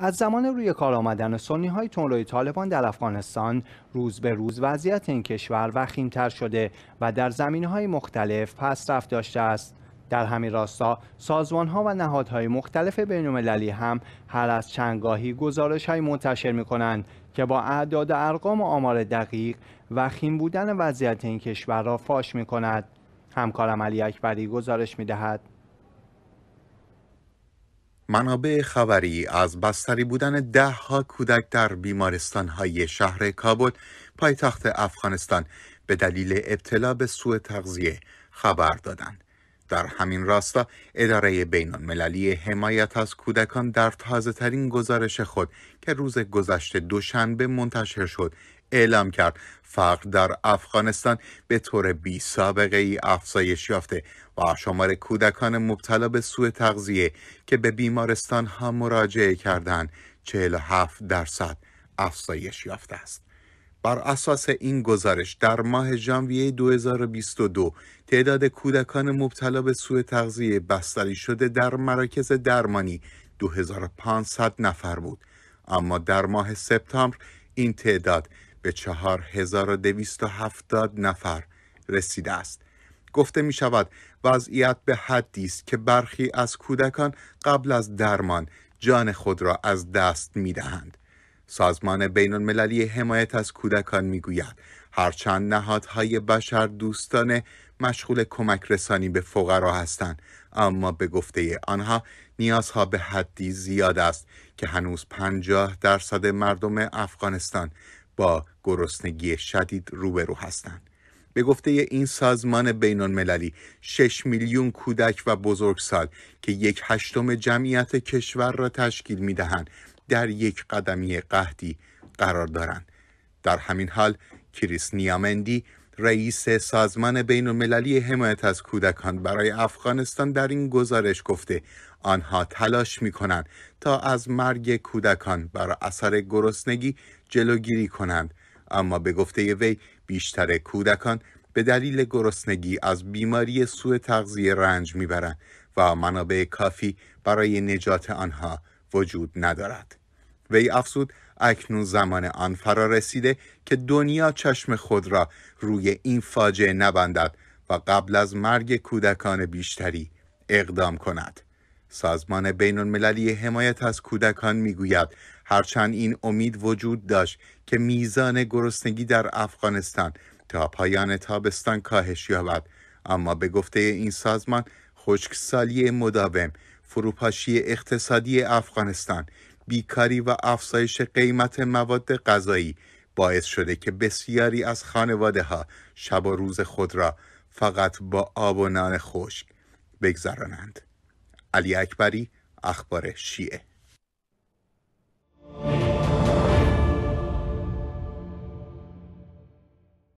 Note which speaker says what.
Speaker 1: از زمان روی کار آمدن سنی های تنروی طالبان در افغانستان روز به روز وضعیت این کشور وخیمتر شده و در زمین های مختلف رفت داشته است. در همین راستا سازمان ها و نهادهای مختلف بین المللی هم هر از چندگاهی گزارش های منتشر می کنند که با اعداد ارقام و آمار دقیق وخیم بودن وضعیت این کشور را فاش می کند. همکارم علی اکبری گزارش می دهد.
Speaker 2: منابع خبری از بستری بودن ده ها کودک در بیمارستان های شهر کابل پایتخت افغانستان به دلیل ابتلا به سوء تغذیه خبر دادند. در همین راستا اداره بینان مللی حمایت از کودکان در تازه ترین گزارش خود که روز گذشته دوشنبه منتشر شد اعلام کرد فقر در افغانستان به طور بی سابقه ای افزایش یافته و شمار کودکان مبتلا به سوء تغذیه که به بیمارستان ها مراجعه کردند 47 درصد افزایش یافته است. بر اساس این گزارش در ماه ژانویه 2022 تعداد کودکان مبتلا به سوء تغذیه بستری شده در مراکز درمانی 2500 نفر بود اما در ماه سپتامبر این تعداد به 4270 نفر رسیده است گفته می شود وضعیت به حدی است که برخی از کودکان قبل از درمان جان خود را از دست می دهند. سازمان بین المللی حمایت از کودکان می گوید هرچند نهادهای بشر دوستانه مشغول کمک رسانی به فقرا هستند اما به گفته آنها نیازها به حدی زیاد است که هنوز 50 درصد مردم افغانستان با گرسنگی شدید روبرو هستند به گفته این سازمان بین المللی 6 میلیون کودک و بزرگسال که یک هشتم جمعیت کشور را تشکیل می دهند در یک قدمی قهدی قرار دارند. در همین حال کریس نیامندی رئیس سازمان بین المللی حمایت از کودکان برای افغانستان در این گزارش گفته آنها تلاش می کنند تا از مرگ کودکان بر اثر گرسنگی جلوگیری کنند اما به گفته وی بیشتر کودکان به دلیل گرسنگی از بیماری سوء تغذیه رنج میبرند و منابع کافی برای نجات آنها وجود ندارد وی افزود اکنون زمان آن فرا رسیده که دنیا چشم خود را روی این فاجعه نبندد و قبل از مرگ کودکان بیشتری اقدام کند سازمان بین المللی حمایت از کودکان گوید هرچند این امید وجود داشت که میزان گرسنگی در افغانستان تا پایان تابستان کاهش یابد اما به گفته این سازمان خشکسالی مداوم فروپاشی اقتصادی افغانستان بیکاری و افزایش قیمت مواد غذایی باعث شده که بسیاری از خانواده ها شب و روز خود را فقط با آب و نان خشک بگذرانند علی اکبری اخبار شیعه